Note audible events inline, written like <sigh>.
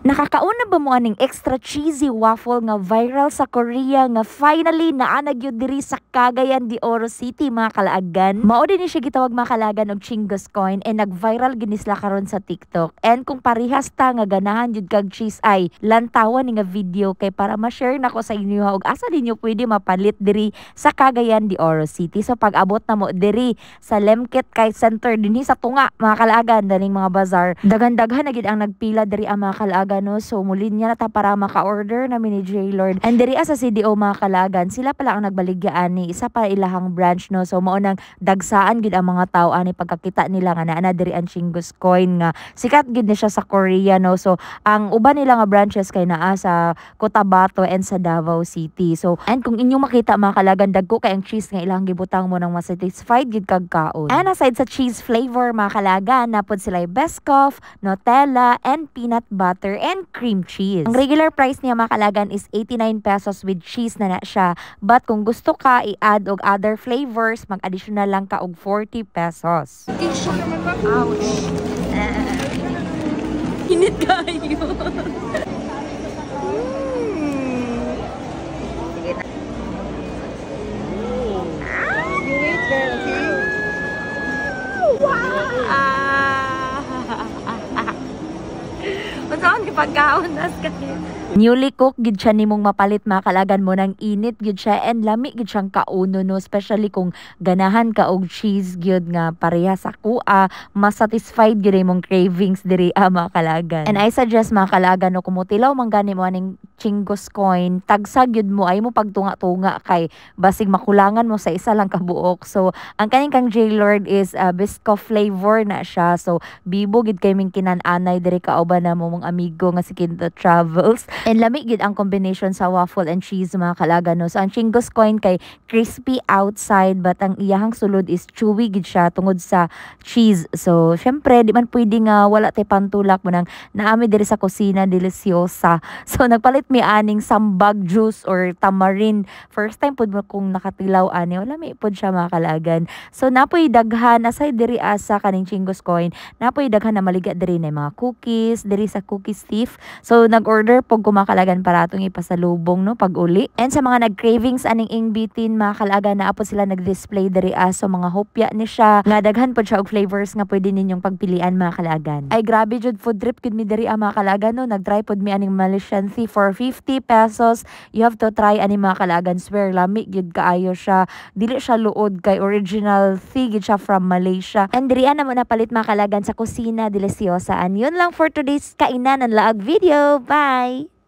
Nakakauna ba mo aning extra cheesy waffle nga viral sa Korea nga finally naanag yun diri sa Cagayan de Oro City mga kalaagan. Mao din siya gitawag mga kalaagan og Chingus coin and eh, nag-viral ginisla karon sa TikTok. And kung parihas ta nga ganahan jud kag cheese ay lantawan ni nga video kay para ma-share nako sa inyo og asa ninyo pwede mapalit diri sa Cagayan de Oro City. So pag-abot na mo diri sa Lemket kay Center dinhi sa Tunga mga kalaagan daning mga bazaar. Dagandaghan daghan na ang nagpila diri ang mga kalaagan kalaga no. So muli niya nata para maka-order na mini J Lord. And diri ah, sa CDO mga kalagan, sila pala ang nagbaligyan ni isa pa ilahang branch no. So mao nang dagsaan gid ang mga tao ani ah, pagkakita nila nga naa diri ang Chingus coin nga sikat gid ni siya sa Korea no. So ang uban nila nga branches kay naa sa Cotabato and sa Davao City. So and kung inyo makita mga kalagan dagko kay ang cheese nga ilahang gibutang mo nang masatisfied gid kag kaon. And aside sa cheese flavor mga kalagan, napod sila best cough, Nutella and peanut butter and cream cheese. Ang regular price niya makalagan is 89 pesos with cheese na na siya. But kung gusto ka, i-add og other flavors, mag-additional lang ka og 40 pesos. Ouch! Hinit <laughs> kayo! pagkaon nas kanin. Newly cook gid siya nimong mapalit makalagan mo ng init gid siya and lami gid siyang kauno no especially kung ganahan ka og cheese gyud nga pareha sa kuha mas satisfied gyud imong cravings diri ah, makalagan. And I suggest makalagan no kumutilaw man gani mo aning Chingos coin tagsag yun mo ay mo pagtunga-tunga kay basig makulangan mo sa isa lang kabuok so ang kaning kang J Lord is uh, bisco flavor na siya so bibo gid kay ming dire anay diri kauban na mo mong amigo nga si Kinto Travels <laughs> and lami gid ang combination sa waffle and cheese mga kalaga no so ang Chingos coin kay crispy outside but ang iyahang sulod is chewy gid siya tungod sa cheese so syempre di man pwede nga wala tay pantulak mo nang naami dire sa kusina delisyosa <laughs> so nagpalit mi aning sambag juice or tamarind. First time pud mo kung nakatilaw ani, wala mi pud siya makalagan. So napoy daghan aside diri asa kaning Chingos coin, napoy daghan na maliga diri na mga cookies, diri sa cookie thief. So nag-order pag kumakalagan para atong ipasalubong no pag uli. And sa mga nag-cravings aning ingbitin makalagan na apo sila nag-display diri aso mga hopya ni siya. Nga daghan pud siya og flavors nga pwede ninyong pagpilian mga kalagan. Ay grabe jud food trip gud mi diri ang ah, kalagan no, nag-try pud mi aning Malaysian thief for 50 pesos you have to try ani mga kalagan swear lami gid kaayo siya dili siya luod kay original thigid siya from Malaysia and diri na mo na palit mga kalagan sa kusina delisyosaan yun lang for today's kainan and laag video bye